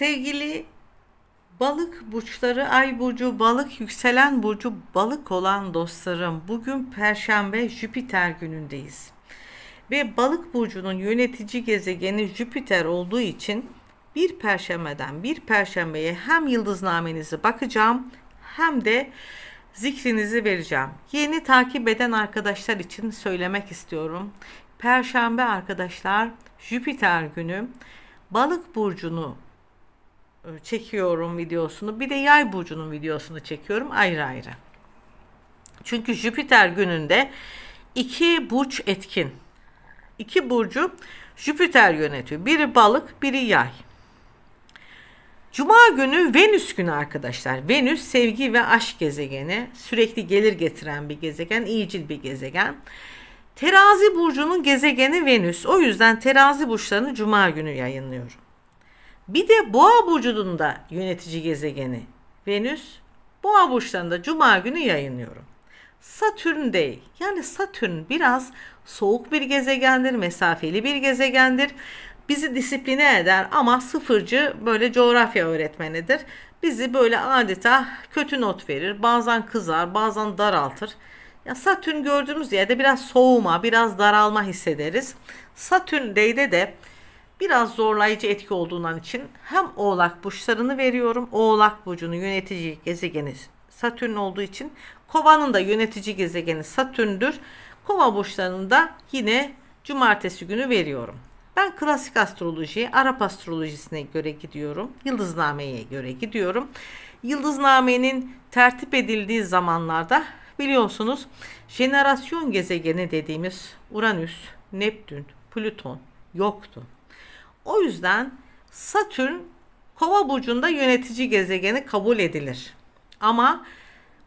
Sevgili balık burçları, ay burcu, balık, yükselen burcu, balık olan dostlarım. Bugün Perşembe Jüpiter günündeyiz. Ve balık burcunun yönetici gezegeni Jüpiter olduğu için bir perşembeden bir perşembeye hem yıldıznamenizi bakacağım hem de zikrinizi vereceğim. Yeni takip eden arkadaşlar için söylemek istiyorum. Perşembe arkadaşlar Jüpiter günü balık burcunu e, çekiyorum videosunu. Bir de yay burcunun videosunu çekiyorum ayrı ayrı. Çünkü Jüpiter gününde iki burç etkin. İki burcu Jüpiter yönetiyor. Biri balık, biri yay. Cuma günü Venüs günü arkadaşlar. Venüs sevgi ve aşk gezegeni. Sürekli gelir getiren bir gezegen, iyicil bir gezegen. Terazi burcunun gezegeni Venüs. O yüzden terazi burçlarını cuma günü yayınlıyorum. Bir de boğa burcunda yönetici gezegeni Venüs boğa burçlarında cuma günü yayınlıyorum. Satürn değil. Yani Satürn biraz soğuk bir gezegendir, mesafeli bir gezegendir. Bizi disipline eder ama sıfırcı böyle coğrafya öğretmenidir. Bizi böyle adeta kötü not verir. Bazen kızar, bazen daraltır. Ya Satürn gördüğümüz yerde biraz soğuma, biraz daralma hissederiz. Satürn Day'de de biraz zorlayıcı etki olduğundan için hem Oğlak burçlarını veriyorum. Oğlak burcunun yönetici gezegeni Satürn olduğu için Kova'nın da yönetici gezegeni Satürn'dür. Kova burçlarını da yine cumartesi günü veriyorum. Ben klasik astrolojiye, Arap astrolojisine göre gidiyorum. Yıldızname'ye göre gidiyorum. Yıldızname'nin tertip edildiği zamanlarda biliyorsunuz jenerasyon gezegeni dediğimiz Uranüs, Neptün, Plüton yoktu. O yüzden Satürn Kova burcunda yönetici gezegeni kabul edilir. Ama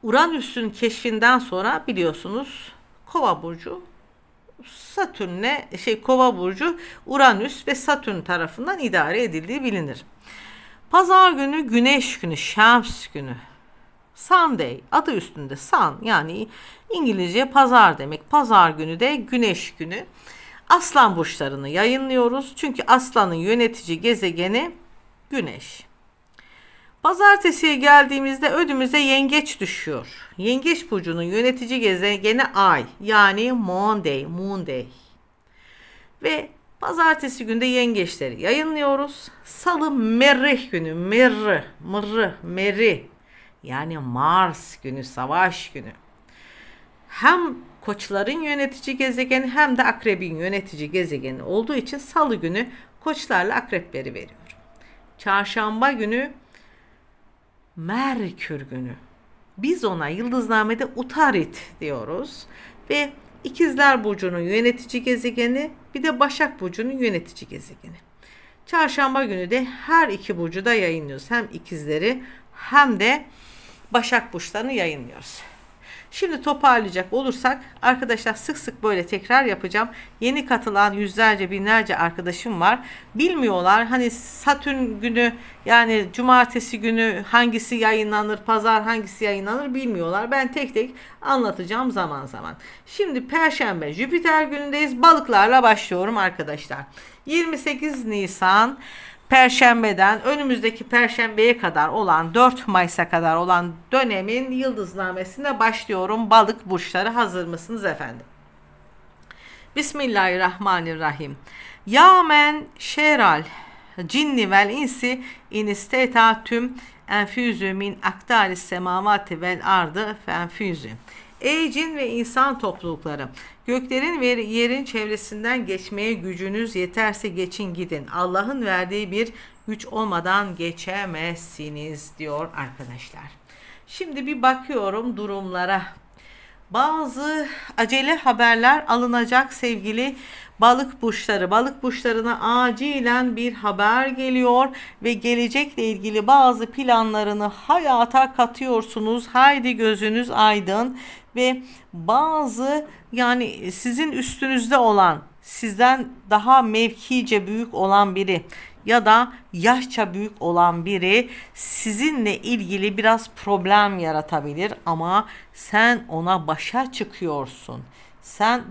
Uranüs'ün keşfinden sonra biliyorsunuz Kova burcu Satürn'le şey Kova burcu Uranüs ve Satürn tarafından idare edildiği bilinir. Pazar günü güneş günü, şems günü. Sunday adı üstünde sun yani İngilizce pazar demek. Pazar günü de güneş günü. Aslan burçlarını yayınlıyoruz. Çünkü aslanın yönetici gezegeni güneş. Pazartesiye geldiğimizde ödümüze yengeç düşüyor. Yengeç burcunun yönetici gezegeni ay yani Monday, Monday. Ve pazartesi günde yengeçleri yayınlıyoruz. Salı merih günü, merri, mırrı, meri yani Mars günü, savaş günü hem koçların yönetici gezegeni hem de akrebin yönetici gezegeni olduğu için salı günü koçlarla akrepleri veriyor. Çarşamba günü Merkür günü. Biz ona yıldıznamede utarit diyoruz ve İkizler Burcu'nun yönetici gezegeni bir de Başak Burcu'nun yönetici gezegeni. Çarşamba günü de her iki burcu da yayınlıyoruz. Hem ikizleri hem de Başak Burçlarını yayınlıyoruz. Şimdi toparlayacak olursak arkadaşlar sık sık böyle tekrar yapacağım. Yeni katılan yüzlerce binlerce arkadaşım var. Bilmiyorlar hani satürn günü yani cumartesi günü hangisi yayınlanır, pazar hangisi yayınlanır bilmiyorlar. Ben tek tek anlatacağım zaman zaman. Şimdi perşembe Jüpiter günündeyiz. Balıklarla başlıyorum arkadaşlar. 28 Nisan Perşembeden önümüzdeki perşembeye kadar olan 4 Mayıs'a kadar olan dönemin yıldıznamesine başlıyorum. Balık burçları hazır mısınız efendim? Bismillahirrahmanirrahim. Yamen men şeral cinni vel insi inisteta tüm enfüzü min aktaris semavati vel ardı fenfüzü. Ey cin ve insan toplulukları, göklerin ve yerin çevresinden geçmeye gücünüz yeterse geçin gidin. Allah'ın verdiği bir güç olmadan geçemezsiniz diyor arkadaşlar. Şimdi bir bakıyorum durumlara bazı acele haberler alınacak sevgili balık burçları. Balık burçlarına acilen bir haber geliyor ve gelecekle ilgili bazı planlarını hayata katıyorsunuz. Haydi gözünüz aydın ve bazı yani sizin üstünüzde olan sizden daha mevkice büyük olan biri ya da yaşça büyük olan biri sizinle ilgili biraz problem yaratabilir ama sen ona başa çıkıyorsun. Sen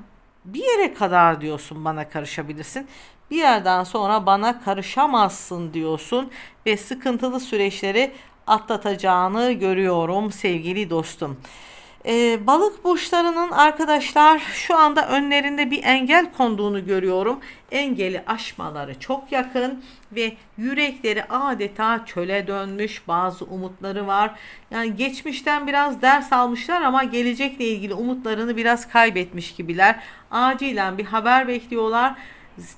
bir yere kadar diyorsun bana karışabilirsin. Bir yerden sonra bana karışamazsın diyorsun ve sıkıntılı süreçleri atlatacağını görüyorum sevgili dostum. E, balık burçlarının arkadaşlar şu anda önlerinde bir engel konduğunu görüyorum. Engeli aşmaları çok yakın ve yürekleri adeta çöle dönmüş bazı umutları var. Yani geçmişten biraz ders almışlar ama gelecekle ilgili umutlarını biraz kaybetmiş gibiler. Acilen bir haber bekliyorlar.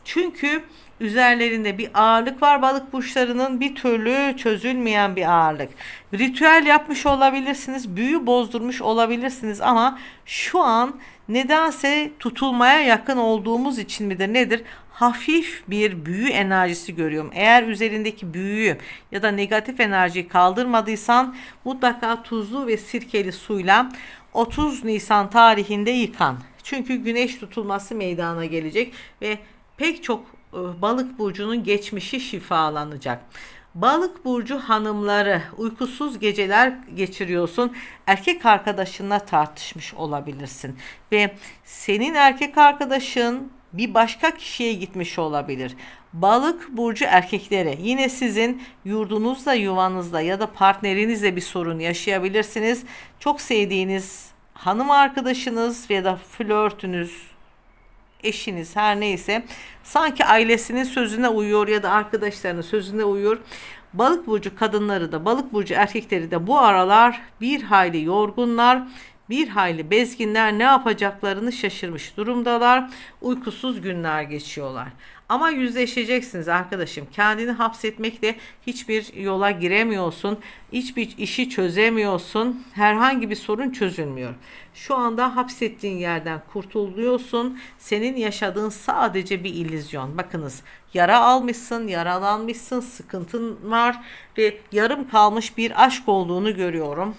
Çünkü üzerlerinde bir ağırlık var balık burçlarının bir türlü çözülmeyen bir ağırlık. Ritüel yapmış olabilirsiniz, büyü bozdurmuş olabilirsiniz ama şu an nedense tutulmaya yakın olduğumuz için midir nedir? Hafif bir büyü enerjisi görüyorum. Eğer üzerindeki büyüyü ya da negatif enerjiyi kaldırmadıysan mutlaka tuzlu ve sirkeli suyla 30 Nisan tarihinde yıkan. Çünkü güneş tutulması meydana gelecek ve pek çok e, balık burcunun geçmişi şifalanacak. Balık burcu hanımları uykusuz geceler geçiriyorsun. Erkek arkadaşınla tartışmış olabilirsin ve senin erkek arkadaşın bir başka kişiye gitmiş olabilir. Balık burcu erkeklere yine sizin yurdunuzla, yuvanızla ya da partnerinizle bir sorun yaşayabilirsiniz. Çok sevdiğiniz hanım arkadaşınız ya da flörtünüz eşiniz her neyse sanki ailesinin sözüne uyuyor ya da arkadaşlarının sözüne uyuyor. Balık burcu kadınları da balık burcu erkekleri de bu aralar bir hayli yorgunlar bir hayli bezginler ne yapacaklarını şaşırmış durumdalar. Uykusuz günler geçiyorlar. Ama yüzleşeceksiniz arkadaşım. Kendini hapsetmekle hiçbir yola giremiyorsun. Hiçbir işi çözemiyorsun. Herhangi bir sorun çözülmüyor. Şu anda hapsettiğin yerden kurtuluyorsun. Senin yaşadığın sadece bir illüzyon. Bakınız yara almışsın, yaralanmışsın, sıkıntın var ve yarım kalmış bir aşk olduğunu görüyorum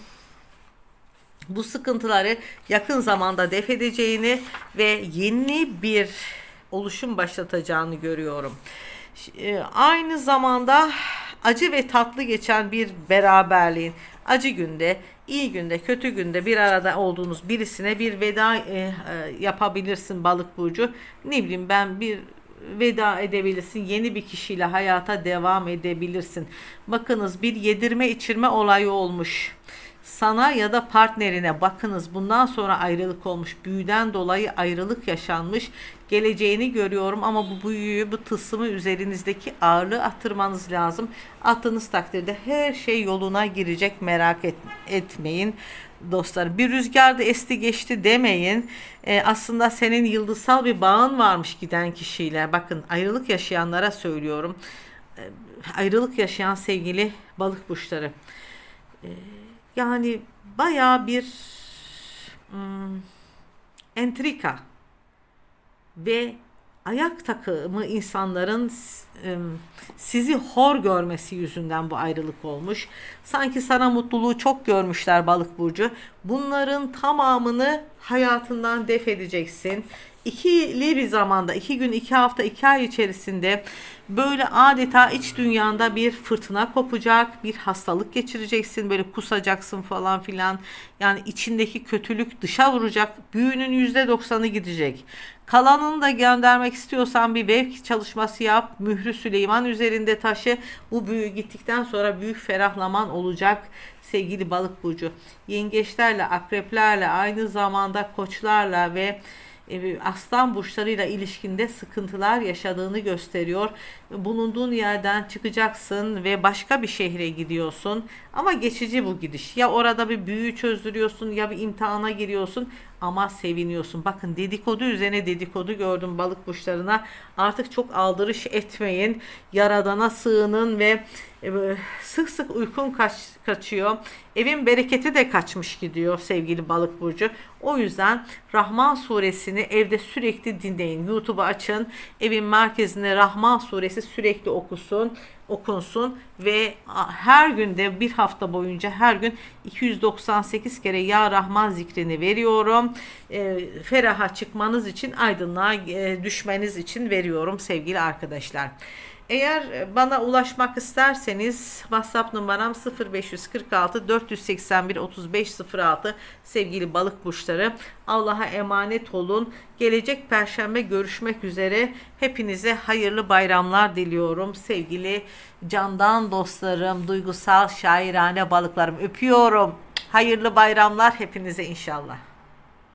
bu sıkıntıları yakın zamanda def edeceğini ve yeni bir oluşum başlatacağını görüyorum. E, aynı zamanda acı ve tatlı geçen bir beraberliğin acı günde, iyi günde, kötü günde bir arada olduğunuz birisine bir veda e, e, yapabilirsin balık burcu. Ne bileyim ben bir veda edebilirsin. Yeni bir kişiyle hayata devam edebilirsin. Bakınız bir yedirme içirme olayı olmuş sana ya da partnerine bakınız. Bundan sonra ayrılık olmuş. Büyüden dolayı ayrılık yaşanmış. Geleceğini görüyorum ama bu büyüyü, bu tılsımı üzerinizdeki ağırlığı attırmanız lazım. Attığınız takdirde her şey yoluna girecek merak et, etmeyin dostlar. Bir rüzgar da esti geçti demeyin. Ee, aslında senin yıldızsal bir bağın varmış giden kişiyle. Bakın ayrılık yaşayanlara söylüyorum. Ee, ayrılık yaşayan sevgili balık burçları. Ee, yani baya bir hmm, entrika ve ayak takımı insanların hmm, sizi hor görmesi yüzünden bu ayrılık olmuş. Sanki sana mutluluğu çok görmüşler balık burcu. Bunların tamamını hayatından def edeceksin ikili bir zamanda iki gün iki hafta iki ay içerisinde böyle adeta iç dünyanda bir fırtına kopacak bir hastalık geçireceksin böyle kusacaksın falan filan yani içindeki kötülük dışa vuracak büyünün yüzde doksanı gidecek kalanını da göndermek istiyorsan bir vevk çalışması yap mührü Süleyman üzerinde taşı bu büyü gittikten sonra büyük ferahlaman olacak sevgili balık burcu yengeçlerle akreplerle aynı zamanda koçlarla ve e, aslan burçlarıyla ilişkinde sıkıntılar yaşadığını gösteriyor. Bulunduğun yerden çıkacaksın ve başka bir şehre gidiyorsun ama geçici bu gidiş. Ya orada bir büyü çözdürüyorsun ya bir imtihana giriyorsun ama seviniyorsun. Bakın dedikodu üzerine dedikodu gördüm balık burçlarına. Artık çok aldırış etmeyin. Yaradana sığının ve e, sık sık uykun kaç, kaçıyor. Evin bereketi de kaçmış gidiyor sevgili balık burcu. O yüzden Rahman suresini evde sürekli dinleyin. YouTube'u açın. Evin merkezine Rahman suresi sürekli okusun okunsun ve her günde bir hafta boyunca her gün 298 kere Ya Rahman zikrini veriyorum. E, feraha çıkmanız için, aydınlığa e, düşmeniz için veriyorum sevgili arkadaşlar. Eğer e, bana ulaşmak isterseniz WhatsApp numaram 0546 481 3506 sevgili balık burçları. Allah'a emanet olun. Gelecek perşembe görüşmek üzere. Hepinize hayırlı bayramlar diliyorum sevgili candan dostlarım, duygusal şairane balıklarım. Öpüyorum. Hayırlı bayramlar hepinize inşallah.